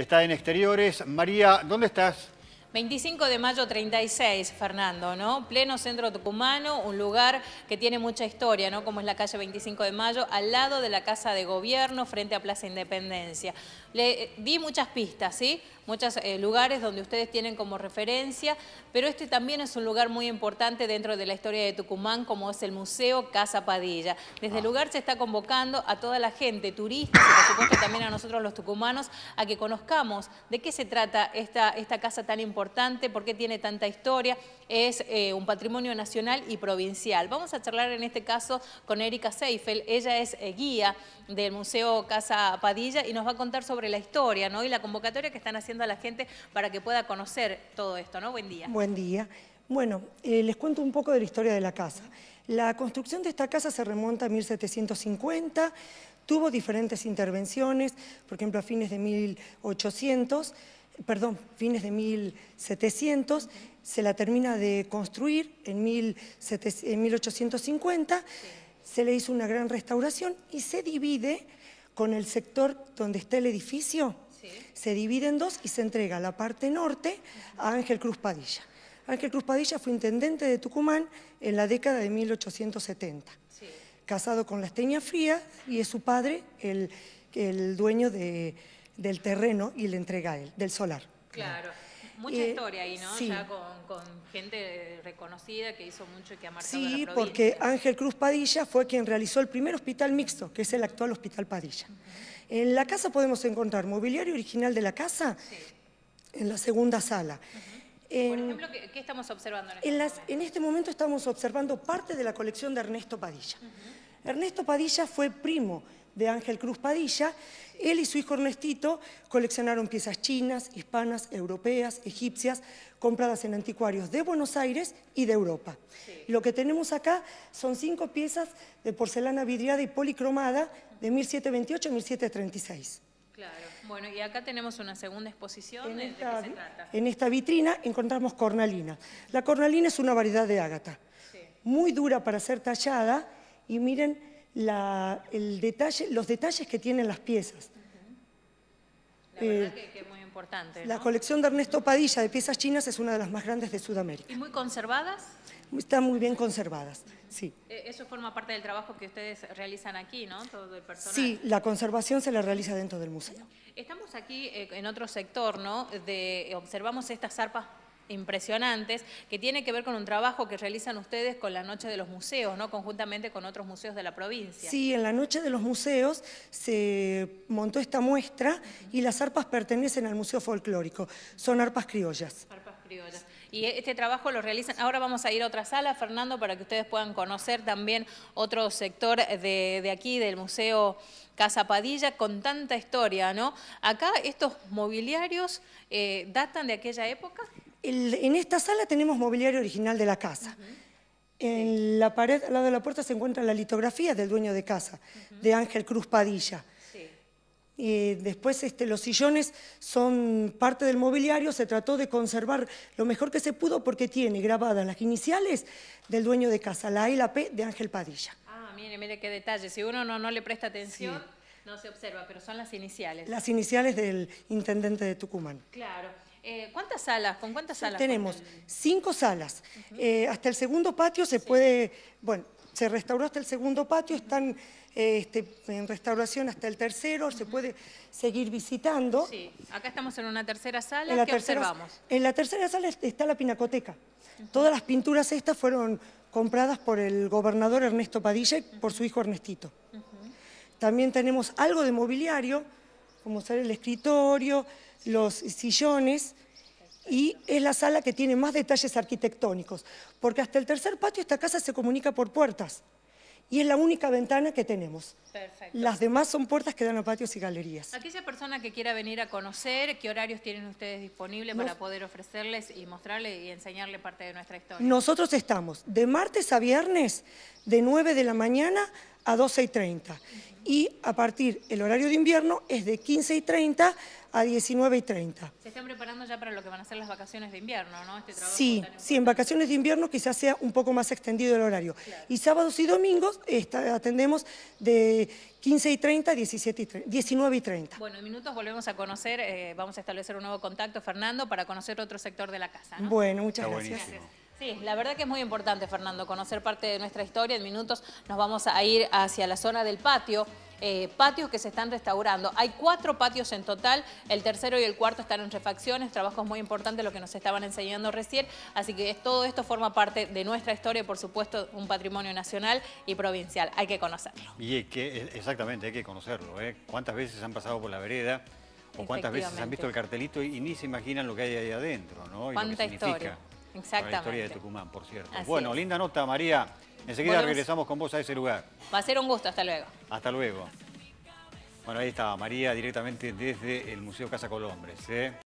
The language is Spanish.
está en exteriores. María, ¿dónde estás? 25 de mayo 36, Fernando, ¿no? Pleno centro tucumano, un lugar que tiene mucha historia, ¿no? Como es la calle 25 de mayo, al lado de la Casa de Gobierno, frente a Plaza Independencia. Le di eh, muchas pistas, ¿sí? Muchos eh, lugares donde ustedes tienen como referencia, pero este también es un lugar muy importante dentro de la historia de Tucumán, como es el Museo Casa Padilla. Desde el ah. lugar se está convocando a toda la gente, turistas y por supuesto también a nosotros los tucumanos, a que conozcamos de qué se trata esta, esta casa tan importante importante, por qué tiene tanta historia, es eh, un patrimonio nacional y provincial. Vamos a charlar en este caso con Erika Seifel, ella es eh, guía del Museo Casa Padilla y nos va a contar sobre la historia ¿no? y la convocatoria que están haciendo a la gente para que pueda conocer todo esto. ¿no? Buen día. Buen día. Bueno, eh, les cuento un poco de la historia de la casa. La construcción de esta casa se remonta a 1750, tuvo diferentes intervenciones, por ejemplo a fines de 1800, perdón, fines de 1700, se la termina de construir en, 1850, se le hizo una gran restauración y se divide con el sector donde está el edificio, se divide en dos y se entrega la parte norte a Ángel Cruz Padilla. Ángel Cruz Padilla fue intendente de Tucumán en la década de 1870, casado con la Esteña Fría y es su padre el, el dueño de del terreno y le entrega él, del solar. Claro. Mucha eh, historia ahí, ¿no? Ya con, gente reconocida que hizo mucho y que ha marcado Sí, porque Ángel Cruz Padilla fue quien realizó el primer hospital mixto, que es el actual Hospital Padilla. En la casa podemos encontrar mobiliario original de la casa en la segunda sala. Por ejemplo, ¿qué, estamos observando? En, este en, las, en, este momento estamos observando parte de la colección de Ernesto Padilla. Ernesto Padilla fue primo de Ángel Cruz Padilla, él y su hijo Ernestito coleccionaron piezas chinas, hispanas, europeas, egipcias, compradas en anticuarios de Buenos Aires y de Europa. lo que tenemos acá son cinco piezas de porcelana vidriada y policromada de 1728 a 1736. Claro. Bueno, y acá tenemos una segunda exposición. En esta, vitrina encontramos cornalina. La cornalina es una variedad de ágata, muy dura para ser tallada y miren el detalle, los detalles que tienen las piezas. La verdad eh, que, muy importante. La colección de Ernesto Padilla de piezas chinas es una de las más grandes de Sudamérica. ¿Y muy conservadas? Están muy bien conservadas, sí. E, eso forma parte del trabajo que ustedes realizan aquí, ¿no? Todo el personal. Sí, la conservación se la realiza dentro del museo. Estamos aquí eh, en otro sector, ¿no? observamos estas arpas impresionantes, que tiene que ver con un trabajo que realizan ustedes con la Noche de los Museos, ¿no? conjuntamente con otros museos de la provincia. Sí, en la Noche de los Museos se montó esta muestra y las arpas pertenecen al Museo Folclórico, son arpas criollas. Arpas criollas. Y este trabajo lo realizan, ahora vamos a ir a otra sala, Fernando, para que ustedes puedan conocer también otro sector de, aquí, del Museo Casa Padilla, con tanta historia, ¿no? Acá estos mobiliarios eh, datan de aquella época en esta sala tenemos mobiliario original de la casa. En la pared al lado de la puerta se encuentra la litografía del dueño de casa, de Ángel Cruz Padilla. Y después este, los sillones son parte del mobiliario, se trató de conservar lo mejor que se pudo porque tiene grabadas las iniciales del dueño de casa, la A y la P de Ángel Padilla. Ah, mire, mire qué detalle, si uno no, le presta atención no se observa, pero son las iniciales. Las iniciales del intendente de Tucumán. Claro. Eh, ¿Cuántas salas? ¿Con cuántas salas? Tenemos cinco salas. Eh, hasta el segundo patio se puede, bueno, se restauró hasta el segundo patio, están eh, este, en restauración hasta el tercero, se puede seguir visitando. Sí, acá estamos en una tercera sala, en la observamos? En la tercera sala está la pinacoteca. Todas las pinturas estas fueron compradas por el gobernador Ernesto Padilla y por su hijo Ernestito. También tenemos algo de mobiliario, como ser el escritorio, los sillones, y es la sala que tiene más detalles arquitectónicos, porque hasta el tercer patio esta casa se comunica por puertas, y es la única ventana que tenemos. Perfecto. Las demás son puertas que dan a patios y galerías. Aquí Aquella persona que quiera venir a conocer, ¿qué horarios tienen ustedes disponibles para poder ofrecerles y mostrarles y enseñarle parte de nuestra historia? Nosotros estamos de martes a viernes, de 9 de la mañana a 12 y 30. Y a partir, el horario de invierno es de 15 y 30 a 19 y 30. Se están preparando ya para lo que van a ser las vacaciones de invierno, ¿no? Este sí, sí, en vacaciones de invierno quizás sea un poco más extendido el horario. Y sábados y domingos atendemos de 15 y 30 a 17 y 19 y 30. Bueno, en minutos volvemos a conocer, eh, vamos a establecer un nuevo contacto, Fernando, para conocer otro sector de la casa. Bueno, muchas gracias. Sí, la verdad que es muy importante, Fernando, conocer parte de nuestra historia. En minutos nos vamos a ir hacia la zona del patio. Eh, patios que se están restaurando. Hay cuatro patios en total, el tercero y el cuarto están en refacciones, trabajos muy importantes, lo que nos estaban enseñando recién, así que todo esto forma parte de nuestra historia, y por supuesto, un patrimonio nacional y provincial, hay que conocerlo. Y es que, eh, exactamente, hay que conocerlo, ¿eh? ¿Cuántas veces han pasado por la vereda? ¿O cuántas veces han visto el cartelito y, ni se imaginan lo que hay ahí adentro? ¿no? ¿Cuánta historia? Exactamente. La historia de Tucumán, por cierto. bueno, linda nota, María. Enseguida regresamos con vos a ese lugar. Va a ser un gusto, hasta luego. Hasta luego. Bueno, ahí estaba María directamente desde el Museo Casa Colombres. ¿eh?